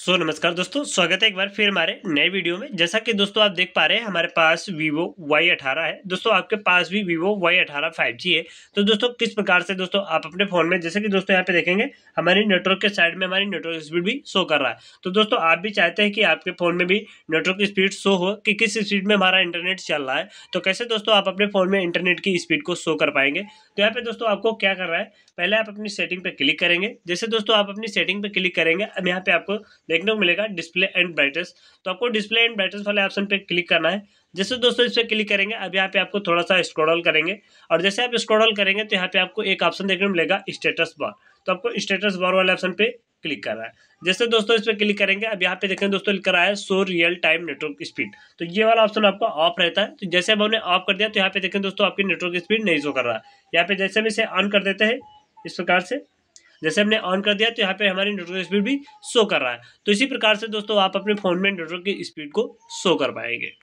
सो so, नमस्कार दोस्तों स्वागत है एक बार फिर हमारे नए वीडियो में जैसा कि दोस्तों आप देख पा रहे हैं हमारे पास वीवो वाई अठारह है दोस्तों आपके पास भी वीवो वाई अठारह फाइव जी है तो दोस्तों किस प्रकार से दोस्तों आप अपने फ़ोन में जैसे कि दोस्तों यहाँ पे देखेंगे हमारी नेटवर्क के साइड में हमारी नेटवर्क स्पीड भी शो कर रहा है तो दोस्तों आप भी चाहते हैं कि आपके फ़ोन में भी नेटवर्क स्पीड शो हो कि किस स्पीड में हमारा इंटरनेट चल रहा है तो कैसे दोस्तों आप अपने फ़ोन में इंटरनेट की स्पीड को शो कर पाएंगे तो यहाँ पे दोस्तों आपको क्या कर रहा है पहले आप अपनी सेटिंग पर क्लिक करेंगे जैसे दोस्तों आप अपनी सेटिंग पर क्लिक करेंगे अब यहाँ पे आपको देखने को मिलेगा डिस्प्ले एंड ब्राइटनेस तो आपको डिस्प्ले एंड ब्राइटनेस वाले ऑप्शन पे क्लिक करना है जैसे दोस्तों इस पर क्लिक करेंगे अब यहाँ पे आपको थोड़ा सा स्क्रॉल करेंगे और जैसे आप स्क्रॉल करेंगे तो यहाँ पे आपको एक ऑप्शन देखने को मिलेगा स्टेटस बार तो आपको स्टेटस बार वाले ऑप्शन पे क्लिक कर रहा है जैसे दोस्तों इस पर क्लिक करेंगे अब यहाँ पे देखें दोस्तों लिख रहा है so real time network speed तो ये वाला ऑप्शन आपका ऑफ रहता है तो जैसे अब हमने ऑफ कर दिया तो यहाँ पे देखें दोस्तों आपकी नेटवर्क स्पीड नहीं शो कर रहा है यहाँ पे जैसे हम इसे ऑन कर देते हैं इस प्रकार से जैसे हमने ऑन कर दिया तो यहाँ पे हमारी नेटवर्क स्पीड भी शो कर रहा है तो इसी प्रकार से दोस्तों आप अपने फ़ोन में नेटवर्क की स्पीड को शो कर पाएंगे